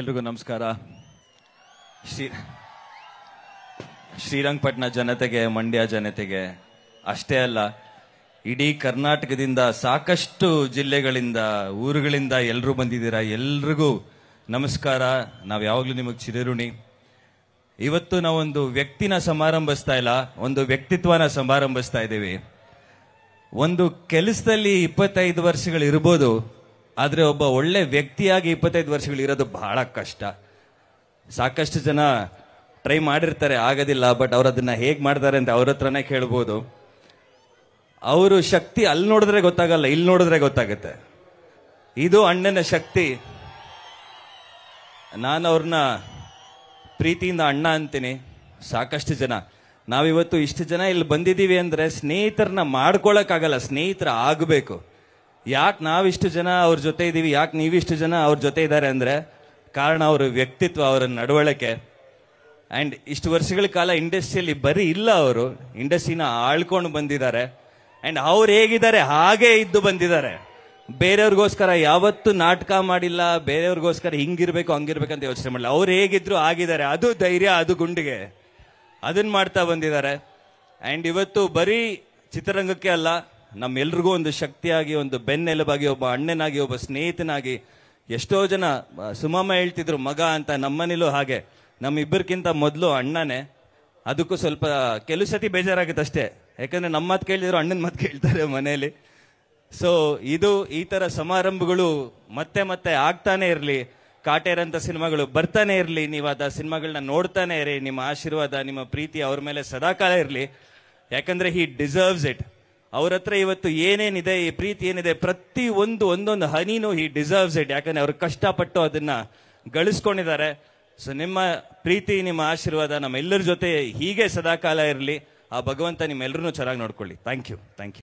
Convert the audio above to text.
ಎಲ್ರಿಗೂ ನಮಸ್ಕಾರ ಶ್ರೀ ಶ್ರೀರಂಗಪಟ್ಟಣ ಜನತೆಗೆ ಮಂಡ್ಯ ಜನತೆಗೆ ಅಷ್ಟೇ ಅಲ್ಲ ಇಡೀ ಕರ್ನಾಟಕದಿಂದ ಸಾಕಷ್ಟು ಜಿಲ್ಲೆಗಳಿಂದ ಊರುಗಳಿಂದ ಎಲ್ಲರೂ ಬಂದಿದ್ದೀರಾ ಎಲ್ರಿಗೂ ನಮಸ್ಕಾರ ನಾವು ಯಾವಾಗಲೂ ನಿಮಗೆ ಚಿರಋಣಿ ಇವತ್ತು ನಾವೊಂದು ವ್ಯಕ್ತಿನ ಸಮಾರಂಭಿಸ್ತಾ ಇಲ್ಲ ಒಂದು ವ್ಯಕ್ತಿತ್ವನ ಸಮಾರಂಭಿಸ್ತಾ ಇದ್ದೀವಿ ಒಂದು ಕೆಲಸದಲ್ಲಿ ಇಪ್ಪತ್ತೈದು ವರ್ಷಗಳು ಆದರೆ ಒಬ್ಬ ಒಳ್ಳೆ ವ್ಯಕ್ತಿಯಾಗಿ ಇಪ್ಪತ್ತೈದು ವರ್ಷಗಳಿರೋದು ಬಹಳ ಕಷ್ಟ ಸಾಕಷ್ಟು ಜನ ಟ್ರೈ ಮಾಡಿರ್ತಾರೆ ಆಗೋದಿಲ್ಲ ಬಟ್ ಅವ್ರು ಅದನ್ನು ಹೇಗೆ ಮಾಡ್ತಾರೆ ಅಂತ ಅವ್ರ ಹತ್ರನೇ ಕೇಳ್ಬೋದು ಅವರು ಶಕ್ತಿ ಅಲ್ಲಿ ನೋಡಿದ್ರೆ ಗೊತ್ತಾಗಲ್ಲ ಇಲ್ಲಿ ನೋಡಿದ್ರೆ ಗೊತ್ತಾಗುತ್ತೆ ಇದು ಅಣ್ಣನ ಶಕ್ತಿ ನಾನು ಅವ್ರನ್ನ ಪ್ರೀತಿಯಿಂದ ಅಣ್ಣ ಅಂತೀನಿ ಸಾಕಷ್ಟು ಜನ ನಾವಿವತ್ತು ಇಷ್ಟು ಜನ ಇಲ್ಲಿ ಬಂದಿದ್ದೀವಿ ಅಂದರೆ ಸ್ನೇಹಿತರನ್ನ ಮಾಡ್ಕೊಳ್ಳೋಕ್ಕಾಗಲ್ಲ ಸ್ನೇಹಿತರ ಆಗಬೇಕು ಯಾಕೆ ನಾವಿಷ್ಟು ಜನ ಅವ್ರ ಜೊತೆ ಇದ್ದೀವಿ ಯಾಕೆ ನೀವಿಷ್ಟು ಜನ ಅವ್ರ ಜೊತೆ ಇದ್ದಾರೆ ಅಂದರೆ ಕಾರಣ ಅವರ ವ್ಯಕ್ತಿತ್ವ ಅವರ ನಡವಳಿಕೆ ಆ್ಯಂಡ್ ಇಷ್ಟು ವರ್ಷಗಳ ಕಾಲ ಇಂಡಸ್ಟ್ರಿಯಲ್ಲಿ ಬರೀ ಇಲ್ಲ ಅವರು ಇಂಡಸ್ಟ್ರಿನ ಆಳ್ಕೊಂಡು ಬಂದಿದ್ದಾರೆ ಆ್ಯಂಡ್ ಅವ್ರು ಹೇಗಿದ್ದಾರೆ ಹಾಗೇ ಇದ್ದು ಬಂದಿದ್ದಾರೆ ಬೇರೆಯವ್ರಿಗೋಸ್ಕರ ಯಾವತ್ತೂ ನಾಟಕ ಮಾಡಿಲ್ಲ ಬೇರೆಯವ್ರಿಗೋಸ್ಕರ ಹಿಂಗಿರ್ಬೇಕು ಹಂಗಿರ್ಬೇಕು ಅಂತ ಯೋಚನೆ ಮಾಡಿಲ್ಲ ಅವ್ರು ಹೇಗಿದ್ರು ಆಗಿದ್ದಾರೆ ಅದು ಧೈರ್ಯ ಅದು ಗುಂಡಿಗೆ ಅದನ್ನ ಮಾಡ್ತಾ ಬಂದಿದ್ದಾರೆ ಆ್ಯಂಡ್ ಇವತ್ತು ಬರೀ ಚಿತ್ರರಂಗಕ್ಕೆ ಅಲ್ಲ ನಮ್ಮೆಲ್ರಿಗೂ ಒಂದು ಶಕ್ತಿಯಾಗಿ ಒಂದು ಬೆನ್ನೆಲುಬಾಗಿ ಒಬ್ಬ ಅಣ್ಣನಾಗಿ ಒಬ್ಬ ಸ್ನೇಹಿತನಾಗಿ ಎಷ್ಟೋ ಜನ ಸುಮಮ್ಮ ಹೇಳ್ತಿದ್ರು ಮಗ ಅಂತ ನಮ್ಮನೇಲೂ ಹಾಗೆ ನಮ್ಮಿಬ್ಬರಿಗಿಂತ ಮೊದಲು ಅಣ್ಣನೇ ಅದಕ್ಕೂ ಸ್ವಲ್ಪ ಕೆಲವು ಸತಿ ಬೇಜಾರಾಗುತ್ತೆ ಅಷ್ಟೇ ಯಾಕಂದ್ರೆ ನಮ್ಮ ಮಾತು ಕೇಳಿದ್ರು ಅಣ್ಣನ ಮಾತು ಕೇಳ್ತಾರೆ ಮನೆಯಲ್ಲಿ ಸೊ ಇದು ಈ ಥರ ಸಮಾರಂಭಗಳು ಮತ್ತೆ ಮತ್ತೆ ಆಗ್ತಾನೆ ಇರಲಿ ಕಾಟೇರಂಥ ಸಿನಿಮಾಗಳು ಬರ್ತಾನೆ ಇರಲಿ ನೀವು ಅದ ಸಿನಿಮಾಗಳನ್ನ ನೋಡ್ತಾನೆ ಇರಿ ನಿಮ್ಮ ಆಶೀರ್ವಾದ ನಿಮ್ಮ ಪ್ರೀತಿ ಅವ್ರ ಮೇಲೆ ಸದಾಕಾಲ ಇರಲಿ ಯಾಕಂದ್ರೆ ಹೀ ಡಿಸರ್ವ್ಸ್ ಇಟ್ ಅವ್ರ ಹತ್ರ ಇವತ್ತು ಏನೇನಿದೆ ಈ ಪ್ರೀತಿ ಏನಿದೆ ಪ್ರತಿ ಒಂದು ಒಂದೊಂದು ಹನಿನೂ ಹಿ ಡಿಸರ್ವ್ಸ್ ಇಟ್ ಯಾಕಂದ್ರೆ ಅವ್ರು ಕಷ್ಟಪಟ್ಟು ಅದನ್ನ ಗಳಿಸ್ಕೊಂಡಿದ್ದಾರೆ ಸೊ ನಿಮ್ಮ ಪ್ರೀತಿ ನಿಮ್ಮ ಆಶೀರ್ವಾದ ನಮ್ಮೆಲ್ಲರ ಜೊತೆ ಹೀಗೆ ಸದಾಕಾಲ ಇರಲಿ ಆ ಭಗವಂತ ನಿಮ್ಮೆಲ್ಲರೂ ಚೆನ್ನಾಗಿ ನೋಡ್ಕೊಳ್ಳಿ ಥ್ಯಾಂಕ್ ಯು ಥ್ಯಾಂಕ್ ಯು